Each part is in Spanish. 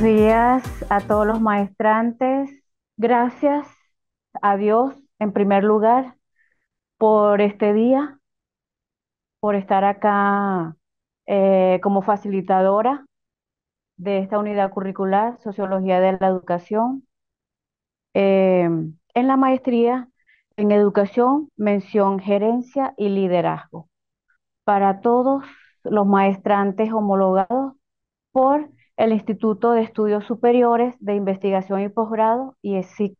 Buenos días a todos los maestrantes. Gracias a Dios, en primer lugar, por este día, por estar acá eh, como facilitadora de esta unidad curricular, Sociología de la Educación. Eh, en la maestría en Educación, mención gerencia y liderazgo. Para todos los maestrantes homologados por el Instituto de Estudios Superiores de Investigación y Posgrado, IESIC.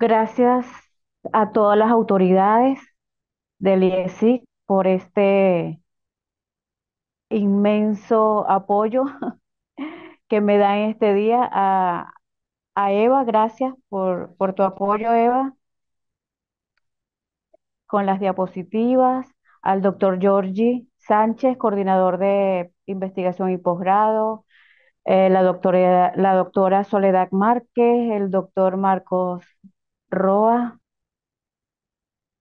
Gracias a todas las autoridades del IESIC por este inmenso apoyo que me dan este día. A, Eva, gracias por, por tu apoyo, Eva, con las diapositivas, al doctor Giorgi Sánchez, coordinador de investigación y posgrado, eh, la, doctora, Soledad Márquez, el doctor Marcos Roa.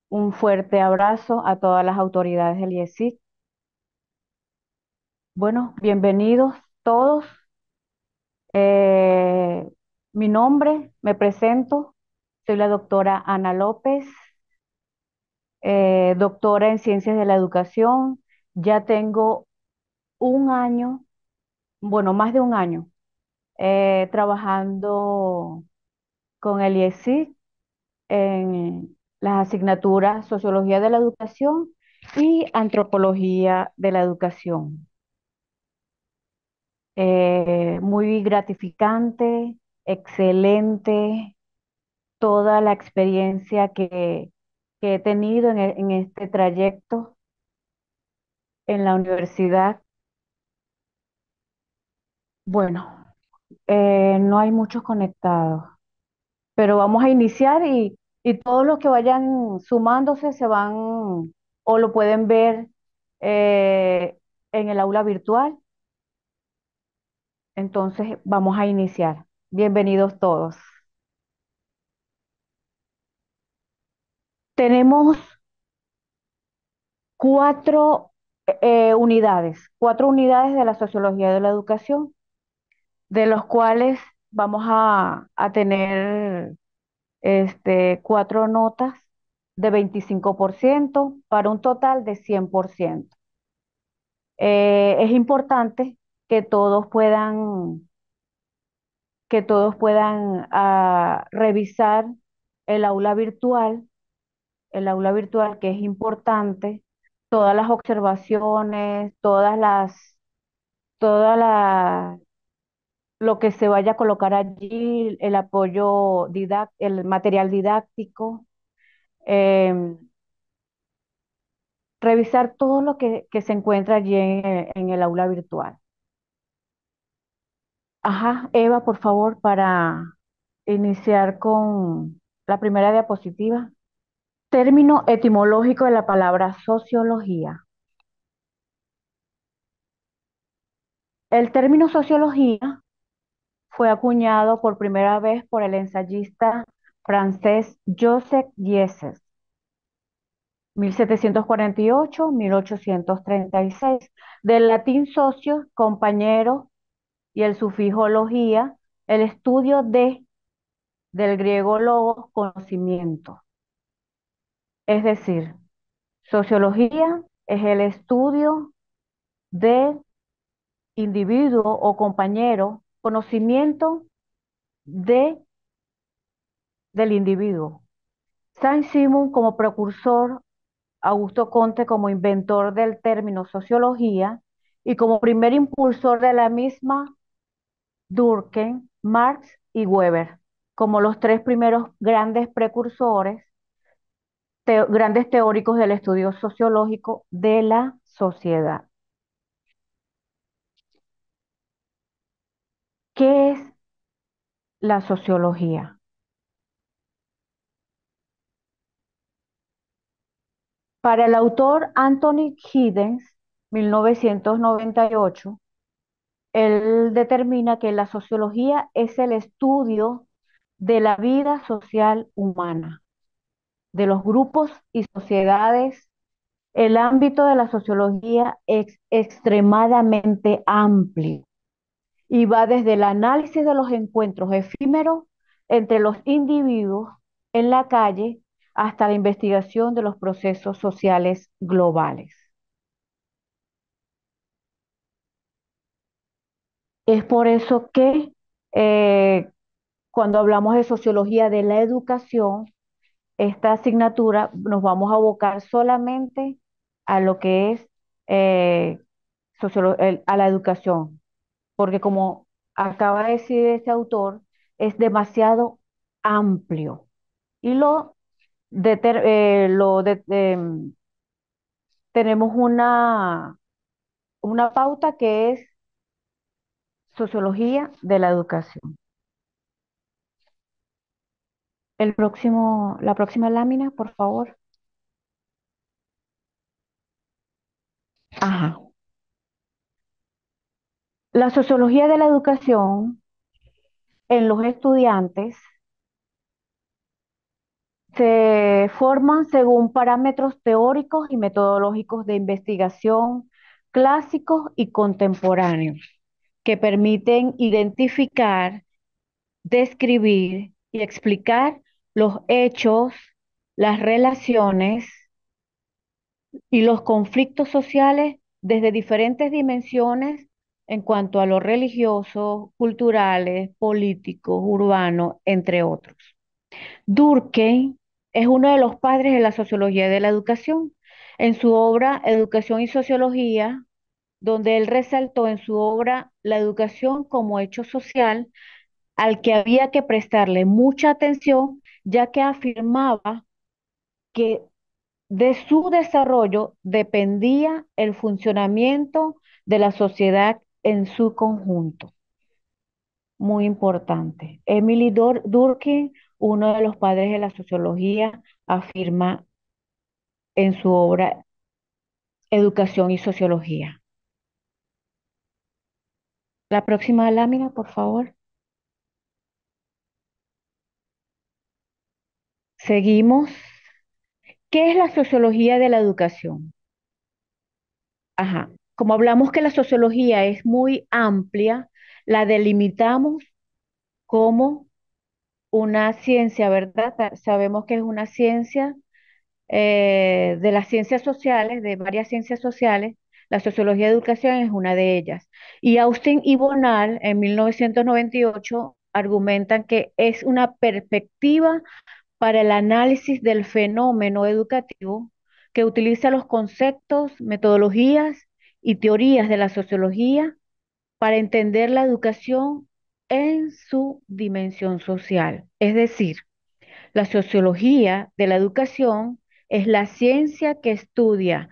Un fuerte abrazo a todas las autoridades del IESIC. Bueno, bienvenidos todos. Eh, mi nombre, me presento, soy la doctora Ana López, eh, doctora en Ciencias de la Educación, ya tengo un año, bueno, más de un año, eh, trabajando con el IESIC en las asignaturas Sociología de la Educación y Antropología de la Educación. Eh, muy gratificante, excelente, toda la experiencia que, he tenido en este trayecto en la universidad, bueno, eh, no hay muchos conectados, pero vamos a iniciar y, y todos los que vayan sumándose se van o lo pueden ver eh, en el aula virtual. Entonces vamos a iniciar. Bienvenidos todos. Tenemos cuatro eh, unidades, cuatro unidades de la sociología de la educación, de los cuales vamos a, tener este, cuatro notas de 25% para un total de 100%. Eh, es importante que todos puedan, que todos puedan ah, revisar el aula virtual, el aula virtual que es importante todas las observaciones, todas las, toda la lo que se vaya a colocar allí, el apoyo didáctico, el material didáctico, em, revisar todo lo que, se encuentra allí eh, en, el aula virtual. Ajá, Eva, por favor, para iniciar con la primera diapositiva. Término etimológico de la palabra sociología. El término sociología fue acuñado por primera vez por el ensayista francés Joseph Yeses, 1748-1836, del latín socio, compañero, y el sufijo logía, el estudio de, del griego logos, conocimiento. Es decir, sociología es el estudio de individuo o compañero, conocimiento de, del individuo. Saint-Simon como precursor, Augusto Conte como inventor del término sociología y como primer impulsor de la misma Durkheim, Marx y Weber, como los tres primeros grandes precursores grandes teóricos del estudio sociológico de la sociedad. ¿Qué es la sociología? Para el autor Anthony Giddens, 1998, él determina que la sociología es el estudio de la vida social humana de los grupos y sociedades, el ámbito de la sociología es extremadamente amplio y va desde el análisis de los encuentros efímeros entre los individuos en la calle hasta la investigación de los procesos sociales globales. Es por eso que eh, cuando hablamos de sociología de la educación, esta asignatura nos vamos a abocar solamente a lo que es eh, a la educación, porque como acaba de decir este autor, es demasiado amplio y lo, eh, lo em, tenemos una, una pauta que es sociología de la educación. El próximo, la próxima lámina, por favor. Ajá. La sociología de la educación en los estudiantes se forman según parámetros teóricos y metodológicos de investigación clásicos y contemporáneos que permiten identificar, describir y explicar los hechos, las relaciones y los conflictos sociales desde diferentes dimensiones en cuanto a los religiosos, culturales, políticos, urbanos, entre otros. Durkheim es uno de los padres de la sociología de la educación. En su obra Educación y Sociología, donde él resaltó en su obra la educación como hecho social al que había que prestarle mucha atención ya que afirmaba que de su desarrollo dependía el funcionamiento de la sociedad en su conjunto. Muy importante. Emily Durkin, uno de los padres de la sociología, afirma en su obra Educación y Sociología. La próxima lámina, por favor. Seguimos. ¿Qué es la sociología de la educación? Ajá. Como hablamos que la sociología es muy amplia, la delimitamos como una ciencia, ¿verdad? Sabemos que es una ciencia eh, de las ciencias sociales, de varias ciencias sociales. La sociología de educación es una de ellas. Y Austin y Bonal, en 1998, argumentan que es una perspectiva para el análisis del fenómeno educativo que utiliza los conceptos, metodologías y teorías de la sociología para entender la educación en su dimensión social. Es decir, la sociología de la educación es la ciencia que estudia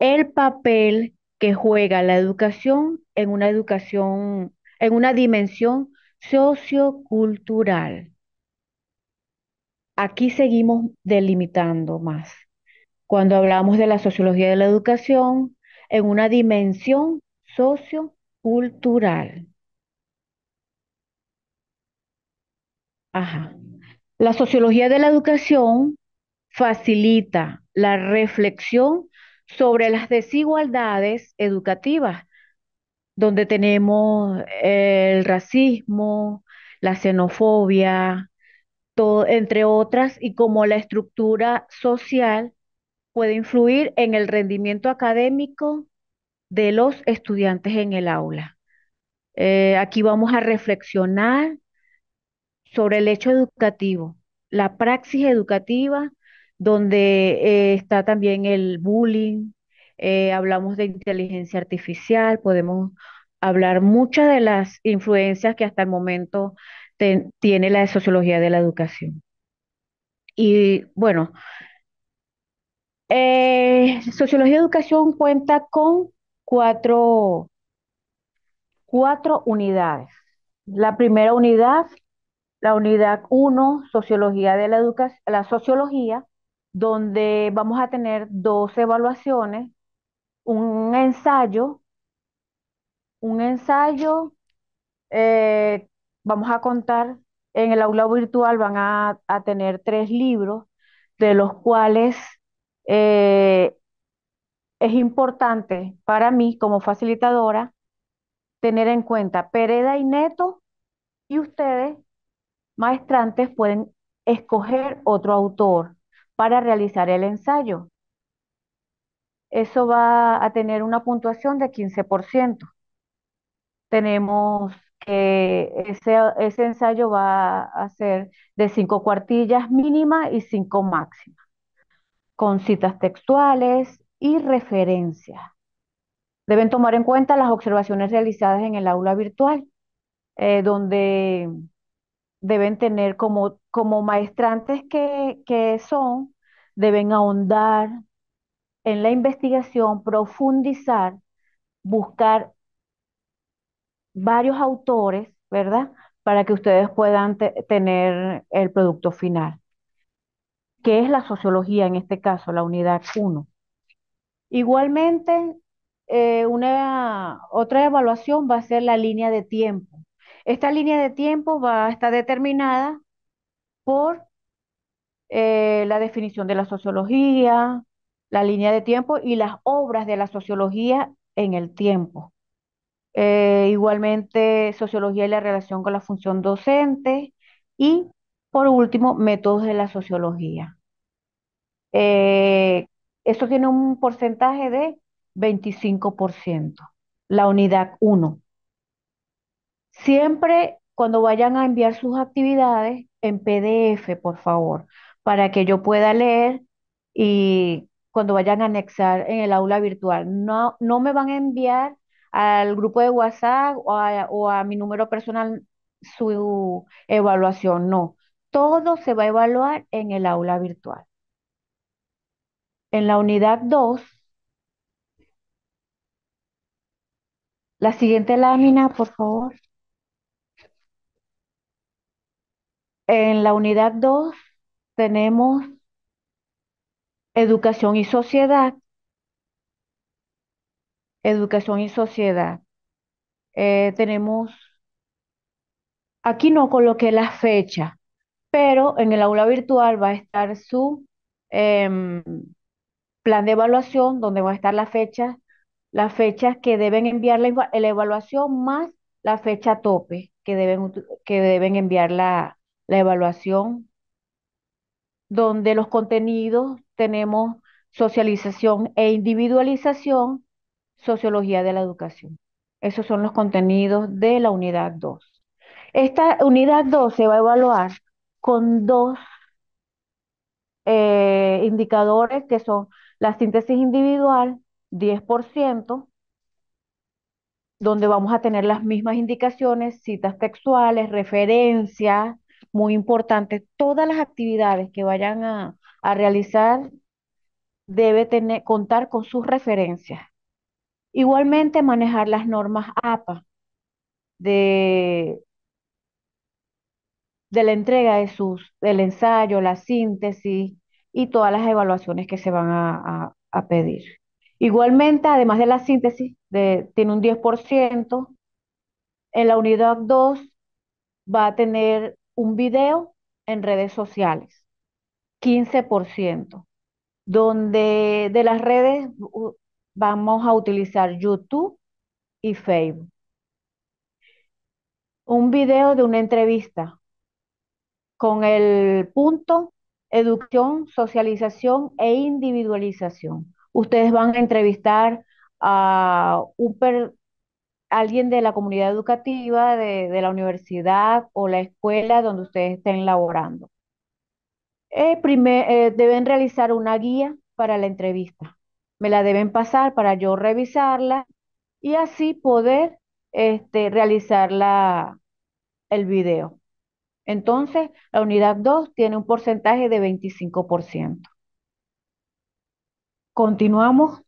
el papel que juega la educación en una educación, en una dimensión sociocultural aquí seguimos delimitando más. Cuando hablamos de la sociología de la educación, en una dimensión sociocultural. La sociología de la educación facilita la reflexión sobre las desigualdades educativas, donde tenemos el racismo, la xenofobia, entre otras, y cómo la estructura social puede influir en el rendimiento académico de los estudiantes en el aula. Eh, aquí vamos a reflexionar sobre el hecho educativo, la praxis educativa, donde eh, está también el bullying, eh, hablamos de inteligencia artificial, podemos hablar muchas de las influencias que hasta el momento tiene la sociología de la educación. Y bueno, eh, sociología de educación cuenta con cuatro, cuatro unidades. La primera unidad, la unidad 1, sociología de la educación, la sociología, donde vamos a tener dos evaluaciones, un ensayo, un ensayo, eh, vamos a contar, en el aula virtual van a, tener tres libros, de los cuales eh, es importante para mí como facilitadora tener en cuenta Pereda y Neto y ustedes, maestrantes, pueden escoger otro autor para realizar el ensayo. Eso va a tener una puntuación de 15%. Tenemos que eh, ese, ese ensayo va a ser de cinco cuartillas mínimas y cinco máximas, con citas textuales y referencias. Deben tomar en cuenta las observaciones realizadas en el aula virtual, eh, donde deben tener como, como maestrantes que, que son, deben ahondar en la investigación, profundizar, buscar varios autores, ¿verdad? Para que ustedes puedan tener el producto final, que es la sociología en este caso, la unidad 1. Igualmente, eh, una, otra evaluación va a ser la línea de tiempo. Esta línea de tiempo va a estar determinada por eh, la definición de la sociología, la línea de tiempo y las obras de la sociología en el tiempo. Eh, igualmente sociología y la relación con la función docente y por último métodos de la sociología. Eh, esto tiene un porcentaje de 25%, la unidad 1. Siempre cuando vayan a enviar sus actividades en PDF, por favor, para que yo pueda leer y cuando vayan a anexar en el aula virtual. No, no me van a enviar al grupo de WhatsApp o a, mi número personal su evaluación, no. Todo se va a evaluar en el aula virtual. En la unidad 2, la siguiente lámina, por favor. En la unidad 2 tenemos educación y sociedad educación y sociedad, eh, tenemos, aquí no coloqué las fechas, pero en el aula virtual va a estar su em, plan de evaluación, donde va a estar la fecha, las fechas que deben enviar la, evaluación más la fecha tope que deben, que deben enviar la, la evaluación, donde los contenidos tenemos socialización e individualización Sociología de la Educación. Esos son los contenidos de la unidad 2. Esta unidad 2 se va a evaluar con dos eh, indicadores que son la síntesis individual, 10%, donde vamos a tener las mismas indicaciones, citas textuales, referencias, muy importante, todas las actividades que vayan a, a realizar debe tener, contar con sus referencias. Igualmente, manejar las normas APA de, de la entrega de sus, del ensayo, la síntesis y todas las evaluaciones que se van a, pedir. Igualmente, además de la síntesis, de, tiene un 10%, en la unidad 2 va a tener un video en redes sociales, 15%, donde de las redes vamos a utilizar YouTube y Facebook. Un video de una entrevista con el punto educación, socialización e individualización. Ustedes van a entrevistar a alguien de la comunidad educativa, de, la universidad o la escuela donde ustedes estén laborando. Eh, eh, deben realizar una guía para la entrevista me la deben pasar para yo revisarla y así poder este, realizar el video. Entonces, la unidad 2 tiene un porcentaje de 25%. Continuamos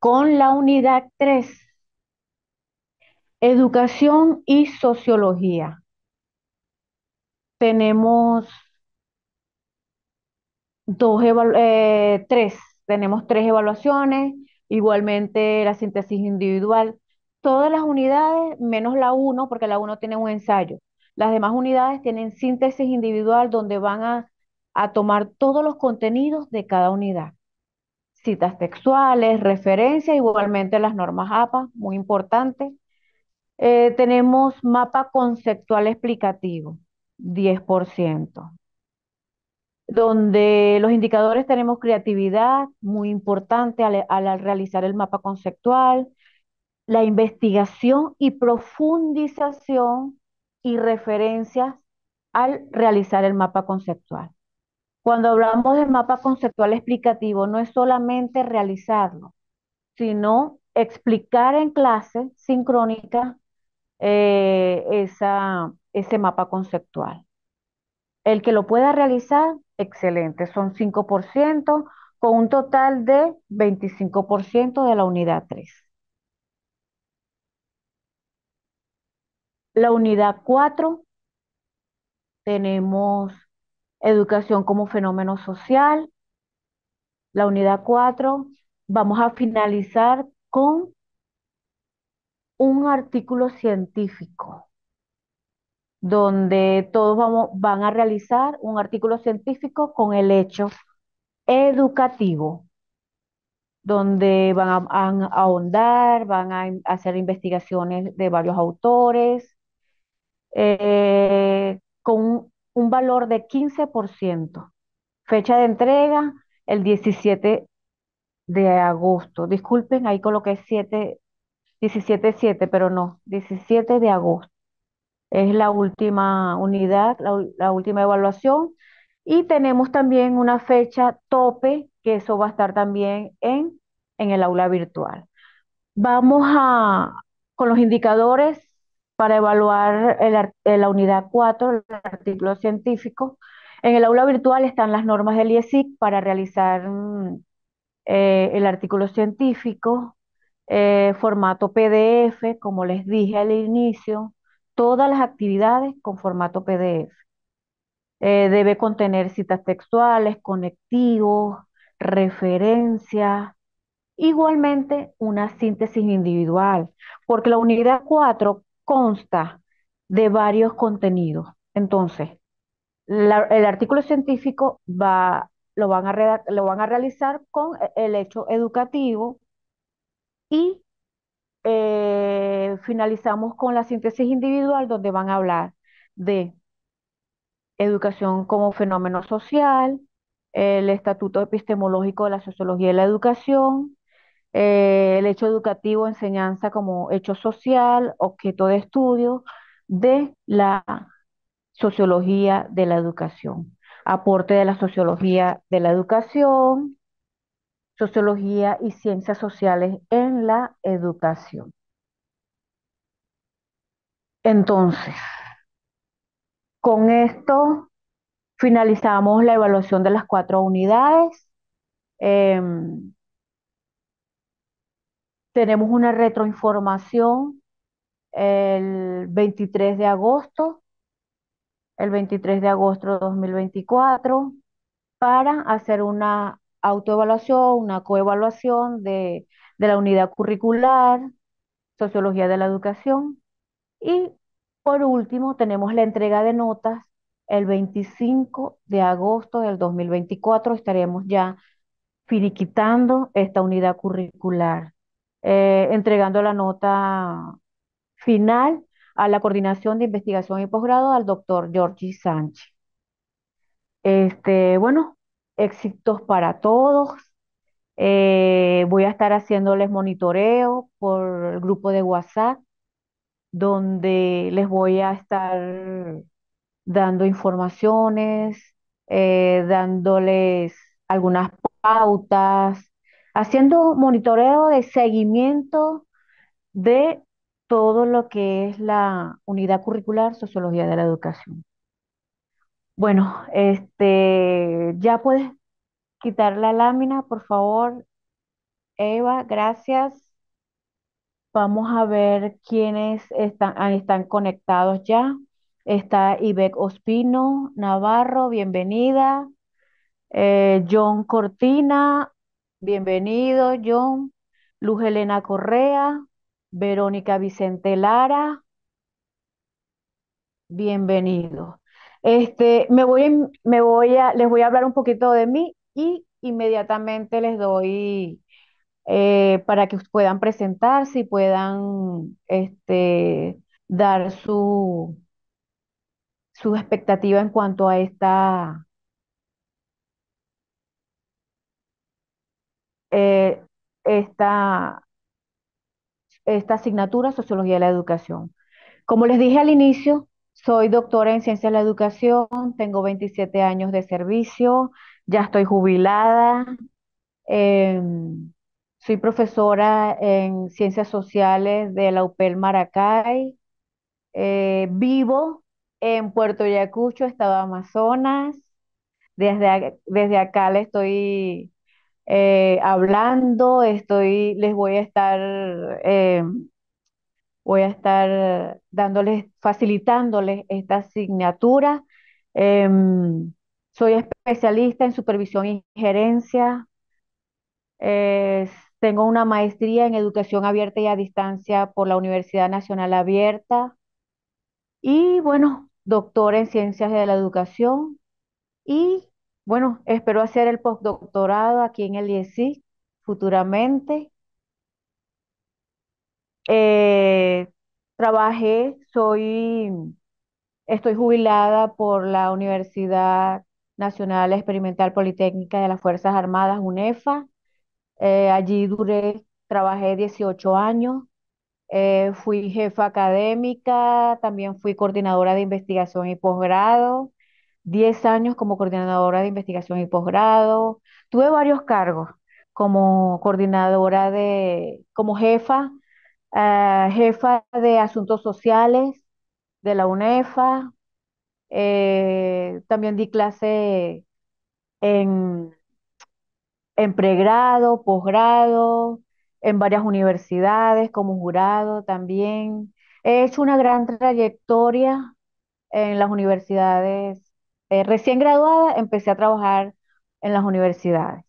con la unidad 3, educación y sociología. Tenemos dos eh, tres tenemos tres evaluaciones, igualmente la síntesis individual. Todas las unidades, menos la 1, porque la 1 tiene un ensayo. Las demás unidades tienen síntesis individual donde van a, tomar todos los contenidos de cada unidad. Citas textuales, referencias, igualmente las normas APA, muy importante. Eh, tenemos mapa conceptual explicativo, 10% donde los indicadores tenemos creatividad, muy importante al, realizar el mapa conceptual, la investigación y profundización y referencias al realizar el mapa conceptual. Cuando hablamos del mapa conceptual explicativo, no es solamente realizarlo, sino explicar en clase sincrónica eh, ese mapa conceptual. El que lo pueda realizar, excelente, son 5% con un total de 25% de la unidad 3. La unidad 4 tenemos educación como fenómeno social. La unidad 4 vamos a finalizar con un artículo científico donde todos vamos, van a realizar un artículo científico con el hecho educativo, donde van a, ahondar, van a, hacer investigaciones de varios autores, eh, con un, valor de 15%. Fecha de entrega, el 17 de agosto. Disculpen, ahí coloqué 7, 17, 7, pero no, 17 de agosto es la última unidad, la, última evaluación. Y tenemos también una fecha tope, que eso va a estar también en, en el aula virtual. Vamos a, con los indicadores para evaluar eh, la unidad 4, el artículo científico. En el aula virtual están las normas del IESIC para realizar mm, eh, el artículo científico, eh, formato PDF, como les dije al inicio, todas las actividades con formato PDF. Eh, debe contener citas textuales, conectivos, referencias, igualmente una síntesis individual, porque la unidad 4 consta de varios contenidos. Entonces, el artículo científico va, lo, van a lo van a realizar con eh, el hecho educativo y eh, finalizamos con la síntesis individual donde van a hablar de educación como fenómeno social, el estatuto epistemológico de la sociología de la educación, eh, el hecho educativo, enseñanza como hecho social, objeto de estudio de la sociología de la educación, aporte de la sociología de la educación, sociología y ciencias sociales en la educación. Entonces, con esto finalizamos la evaluación de las cuatro unidades. Em, tenemos una retroinformación el 23 de agosto, el 23 de agosto de 2024, para hacer una autoevaluación, una coevaluación de, de la unidad curricular, sociología de la educación. Y por último, tenemos la entrega de notas el 25 de agosto del 2024. Estaremos ya finiquitando esta unidad curricular, eh, entregando la nota final a la Coordinación de Investigación y Posgrado al doctor Giorgi Sánchez. Este, bueno, éxitos para todos. Eh, voy a estar haciéndoles monitoreo por el grupo de WhatsApp, donde les voy a estar dando informaciones, eh, dándoles algunas pautas, haciendo monitoreo de seguimiento de todo lo que es la unidad curricular Sociología de la Educación. Bueno, este, ya puedes quitar la lámina, por favor. Eva, gracias. Vamos a ver quiénes están, están conectados ya. Está Ibec Ospino, Navarro, bienvenida. Eh, John Cortina, bienvenido, John. Luz Elena Correa, Verónica Vicente Lara, bienvenido. Este, me voy, me voy a, les voy a hablar un poquito de mí y inmediatamente les doy eh, para que puedan presentarse y puedan este, dar su, su expectativa en cuanto a esta eh, esta asignatura Sociología de la Educación. Como les dije al inicio, soy doctora en ciencias de la educación, tengo 27 años de servicio, ya estoy jubilada, em, soy profesora en ciencias sociales de la UPEL Maracay, eh, vivo en Puerto Yacucho, estado de Amazonas. Desde, desde acá le estoy eh, hablando, estoy, les voy a estar em, voy a estar dándoles, facilitándoles esta asignatura. Em, soy especialista en supervisión y gerencia. tengo una maestría en educación abierta y a distancia por la Universidad Nacional Abierta. Y bueno, doctora en ciencias de la educación. Y bueno, espero hacer el postdoctorado aquí en el IESIC futuramente. Eh, trabajé, soy, estoy jubilada por la Universidad Nacional Experimental Politécnica de las Fuerzas Armadas, UNEFA. Eh, allí duré, trabajé 18 años. Eh, fui jefa académica, también fui coordinadora de investigación y posgrado. 10 años como coordinadora de investigación y posgrado. Tuve varios cargos como coordinadora de, como jefa eh, jefa de Asuntos Sociales de la UNEFA. Eh, también di clase en, en pregrado, posgrado, en varias universidades como jurado también. He hecho una gran trayectoria en las universidades. Eh, recién graduada empecé a trabajar en las universidades.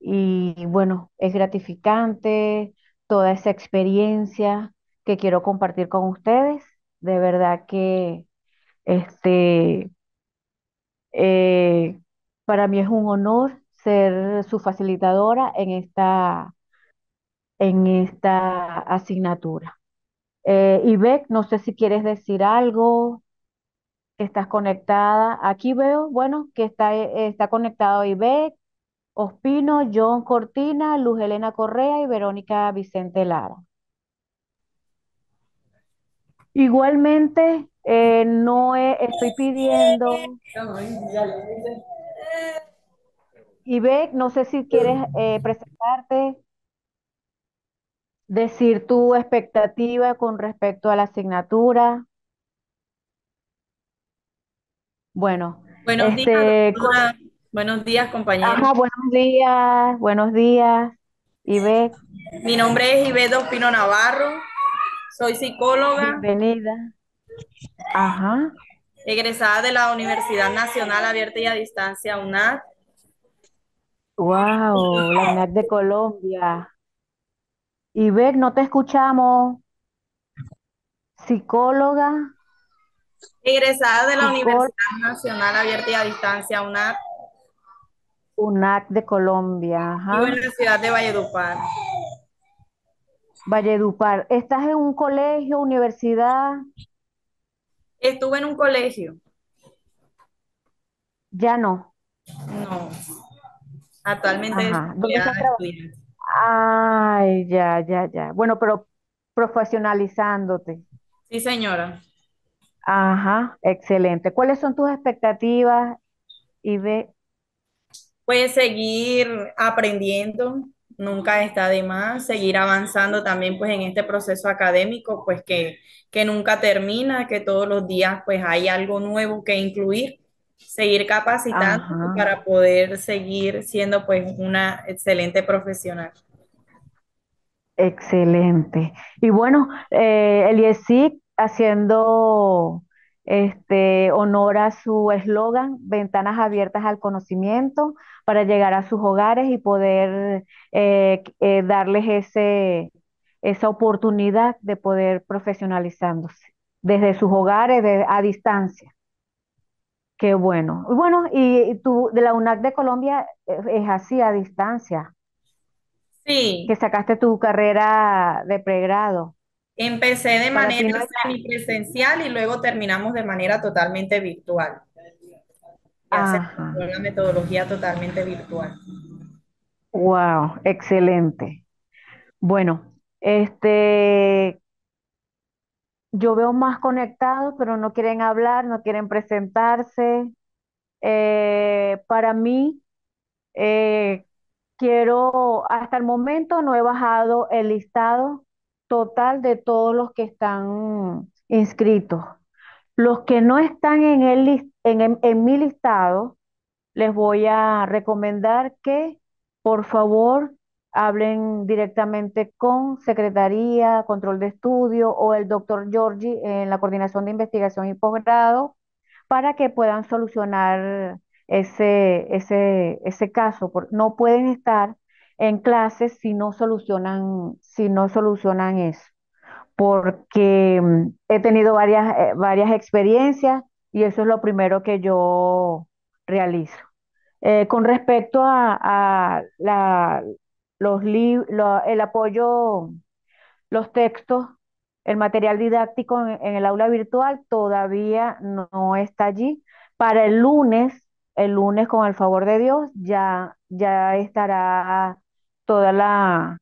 Y bueno, es gratificante, toda esa experiencia que quiero compartir con ustedes. De verdad que este, eh, para mí es un honor ser su facilitadora en esta, en esta asignatura. Eh, no sé si quieres decir algo, estás conectada. Aquí veo, bueno, que está, eh, está conectado Ibeck, Ospino, John Cortina, Luz Elena Correa y Verónica Vicente Lara. Igualmente, eh, no estoy pidiendo... Ibek, no sé si quieres eh, presentarte, decir tu expectativa con respecto a la asignatura. Bueno, bueno este, Buenos días, compañeros. Ajá, buenos días, buenos días, Ibe. Mi nombre es Ibe Pino Navarro, soy psicóloga. Bienvenida. Ajá. Egresada de la Universidad Nacional Abierta y a Distancia, UNAD. Wow, la UNAD de Colombia. Ibe, no te escuchamos. Psicóloga. Egresada de la Universidad Nacional Abierta y a Distancia, UNAD. UNAC de Colombia. Ajá. Yo en la ciudad de Valledupar. Valledupar, ¿estás en un colegio, universidad? Estuve en un colegio. Ya no. No. Actualmente Ay, ya, ya, ya. Bueno, pero profesionalizándote. Sí, señora. Ajá, excelente. ¿Cuáles son tus expectativas y de pues seguir aprendiendo, nunca está de más, seguir avanzando también pues en este proceso académico, pues que, que nunca termina, que todos los días pues hay algo nuevo que incluir, seguir capacitando para poder seguir siendo pues una excelente profesional. Excelente. Y bueno, eh, haciendo este, honora su eslogan, ventanas abiertas al conocimiento, para llegar a sus hogares y poder eh, eh, darles ese, esa oportunidad de poder profesionalizándose desde sus hogares, a distancia. Qué bueno. Bueno, y, tú, de la UNAC de Colombia, es, es así, a distancia. Sí. Que sacaste tu carrera de pregrado. Empecé de manera semipresencial y luego terminamos de manera totalmente virtual. Una metodología totalmente virtual. Wow, excelente. Bueno, este, yo veo más conectados, pero no quieren hablar, no quieren presentarse. Eh, para mí, eh, quiero, hasta el momento no he bajado el listado total de todos los que están inscritos. Los que no están en, el, en, en mi listado, les voy a recomendar que por favor hablen directamente con Secretaría, Control de Estudio o el doctor Giorgi en la Coordinación de Investigación y Posgrado para que puedan solucionar ese, ese, ese caso. No pueden estar en clases si no solucionan, si no solucionan eso. Porque mm, he tenido varias, eh, varias experiencias y eso es lo primero que yo realizo. Eh, con respecto a, la, los libros el apoyo, los textos, el material didáctico en, el aula virtual todavía no, está allí. Para el lunes, el lunes con el favor de Dios, ya, ya estará toda la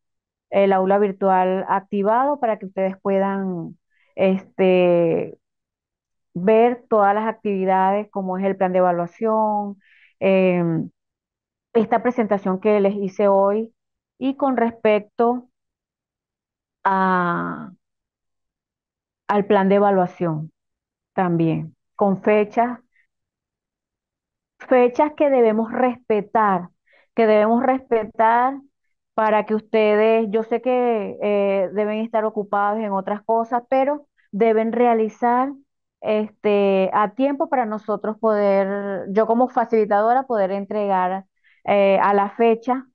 el aula virtual activado para que ustedes puedan este, ver todas las actividades, como es el plan de evaluación, em, esta presentación que les hice hoy y con respecto a, al plan de evaluación también, con fechas, fechas que debemos respetar, que debemos respetar para que ustedes, yo sé que eh, deben estar ocupados en otras cosas, pero deben realizar este, a tiempo para nosotros poder, yo como facilitadora, poder entregar eh, a la fecha,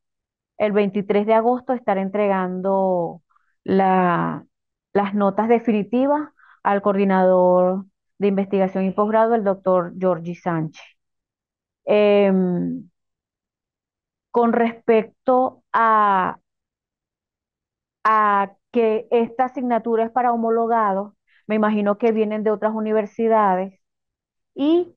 el 23 de agosto, estar entregando la, las notas definitivas al coordinador de investigación y posgrado, el doctor Georgi Sánchez. Em, con respecto a, a que esta asignatura es para homologados, me imagino que vienen de otras universidades y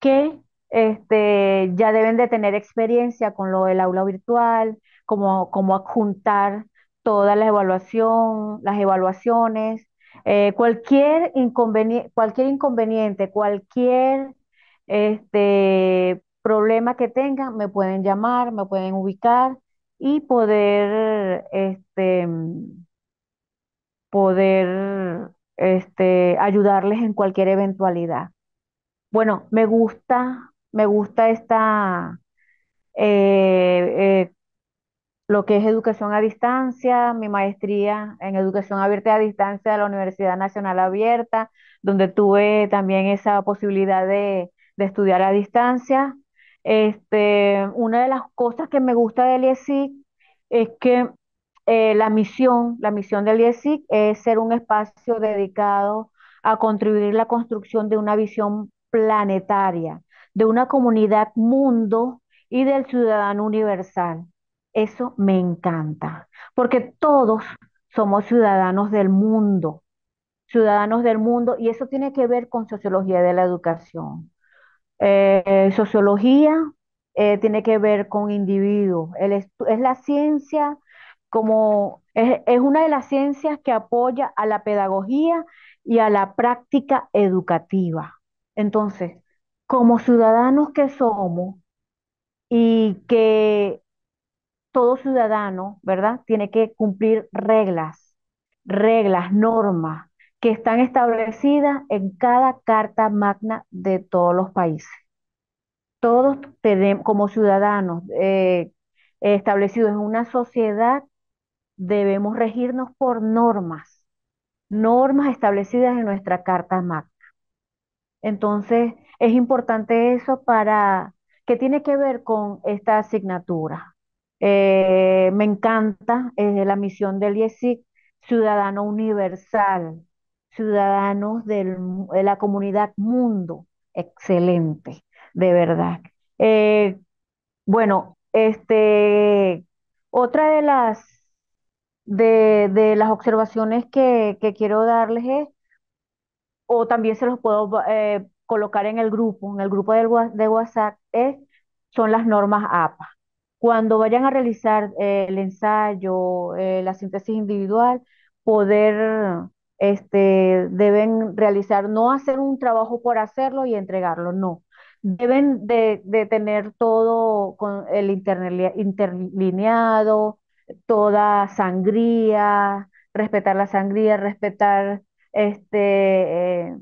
que este, ya deben de tener experiencia con lo del aula virtual, como, como adjuntar toda la evaluación, las evaluaciones, eh, cualquier, inconveniente, cualquier inconveniente, cualquier este, problema que tengan, me pueden llamar, me pueden ubicar y poder, este, poder, este, ayudarles en cualquier eventualidad. Bueno, me gusta, me gusta esta, eh, eh, lo que es educación a distancia, mi maestría en educación abierta a distancia de la Universidad Nacional Abierta, donde tuve también esa posibilidad de, de estudiar a distancia. Este, una de las cosas que me gusta del IESIC es que eh, la misión, la misión del IESIC es ser un espacio dedicado a contribuir a la construcción de una visión planetaria, de una comunidad mundo y del ciudadano universal. Eso me encanta, porque todos somos ciudadanos del mundo, ciudadanos del mundo, y eso tiene que ver con sociología de la educación. Eh, sociología eh, tiene que ver con individuos. es la ciencia como es, es, una de las ciencias que apoya a la pedagogía y a la práctica educativa. Entonces, como ciudadanos que somos y que todo ciudadano, ¿verdad? Tiene que cumplir reglas, reglas, normas, que están establecidas en cada carta magna de todos los países. Todos tenemos, como ciudadanos eh, establecidos en una sociedad, debemos regirnos por normas, normas establecidas en nuestra carta magna. Entonces, es importante eso para que tiene que ver con esta asignatura. Eh, me encanta eh, la misión del IESIC, Ciudadano Universal, ciudadanos de la comunidad mundo. Excelente, de verdad. Eh, bueno, este, otra de las, de, las observaciones que, quiero darles es, o también se los puedo eh, colocar en el grupo, en el grupo de WhatsApp, es, son las normas APA. Cuando vayan a realizar eh, el ensayo, la síntesis individual, poder este, deben realizar, no hacer un trabajo por hacerlo y entregarlo, no. Deben de, tener todo con el interlineado, toda sangría, respetar la sangría, respetar este, eh,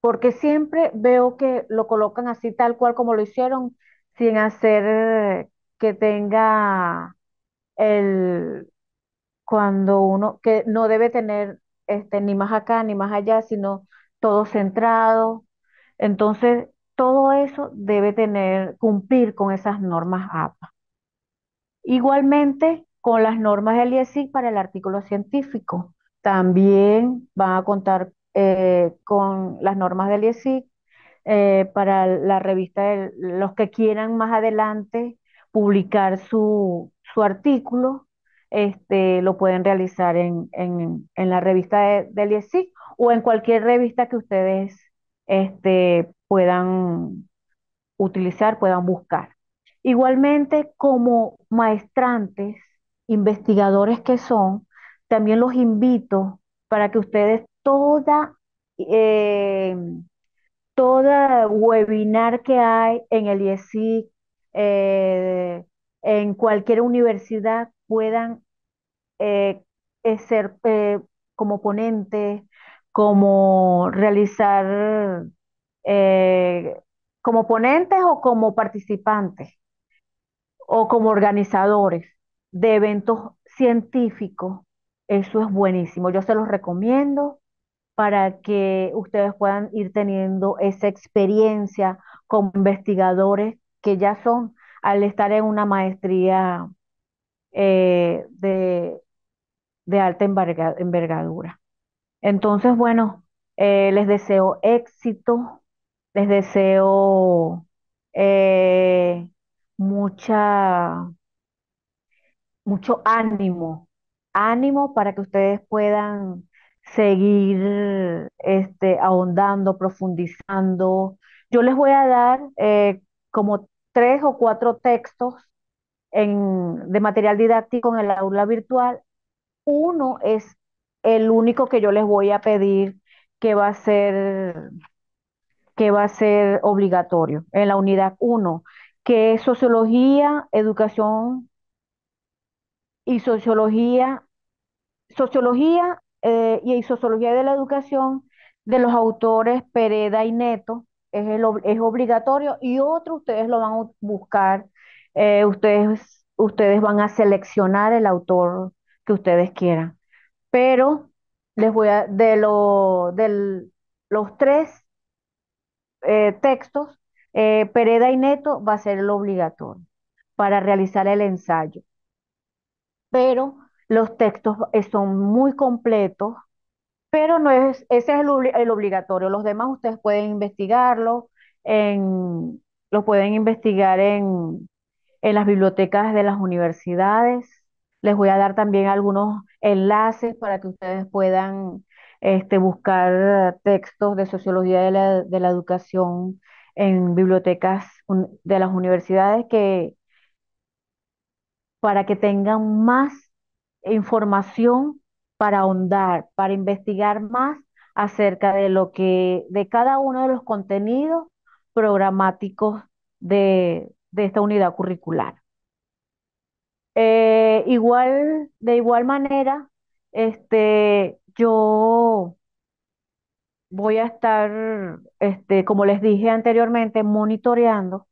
porque siempre veo que lo colocan así tal cual como lo hicieron, sin hacer que tenga el, cuando uno, que no debe tener este, ni más acá, ni más allá, sino todo centrado. Entonces, todo eso debe tener, cumplir con esas normas APA. Igualmente, con las normas del IESIC para el artículo científico. También van a contar eh, con las normas del IESIC eh, para la revista de los que quieran más adelante publicar su artículo este, lo pueden realizar en, la revista del IESIC o en cualquier revista que ustedes este, puedan utilizar, puedan buscar. Igualmente, como maestrantes, investigadores que son, también los invito para que ustedes toda, eh, webinar que hay en el IESIC, eh, en cualquier universidad, puedan eh, eh, ser eh, como ponentes, como realizar, como ponentes o como participantes o como organizadores de eventos científicos. Eso es buenísimo. Yo se los recomiendo para que ustedes puedan ir teniendo esa experiencia con investigadores que ya son al estar en una maestría eh, de, alta envergadura. Entonces, bueno, eh, les deseo éxito, les deseo eh, mucha, mucho ánimo, ánimo para que ustedes puedan seguir este, ahondando, profundizando. Yo les voy a dar como tres o cuatro textos de material didáctico en el aula virtual, uno es el único que yo les voy a pedir que va a ser, que va a ser obligatorio en la unidad 1, que es sociología, educación y sociología, sociología eh, y sociología de la educación de los autores Pereda y Neto, es, el, es obligatorio, y otro ustedes lo van a buscar eh, ustedes, ustedes van a seleccionar el autor que ustedes quieran. Pero les voy a, de, lo, de los tres eh, textos, eh, Pereda y Neto va a ser el obligatorio para realizar el ensayo. Pero los textos son muy completos, pero no es, ese es el, obligatorio. Los demás ustedes pueden investigarlo, en, lo pueden investigar en, en las bibliotecas de las universidades. Les voy a dar también algunos enlaces para que ustedes puedan este, buscar textos de sociología de la, de la educación en bibliotecas de las universidades que para que tengan más información para ahondar, para investigar más acerca de lo que de cada uno de los contenidos programáticos de, de esta unidad curricular. Eh, igual, de igual manera, este, yo voy a estar, este, como les dije anteriormente, monitoreando,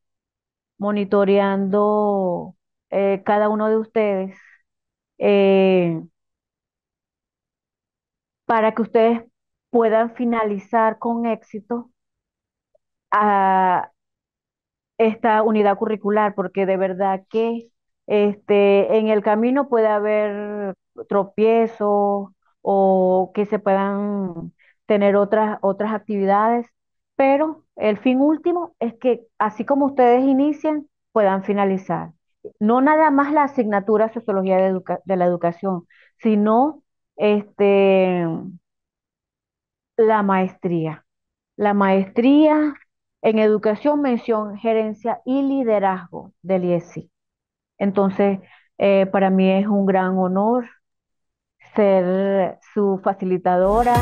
monitoreando eh, cada uno de ustedes eh, para que ustedes puedan finalizar con éxito a, esta unidad curricular, porque de verdad que este, en el camino puede haber tropiezos o que se puedan tener otras, otras actividades, pero el fin último es que así como ustedes inician, puedan finalizar. No nada más la asignatura Sociología de, de la Educación, sino este, la maestría. La maestría en educación, mención, gerencia y liderazgo del IESI. E Entonces, eh, para mí es un gran honor ser su facilitadora.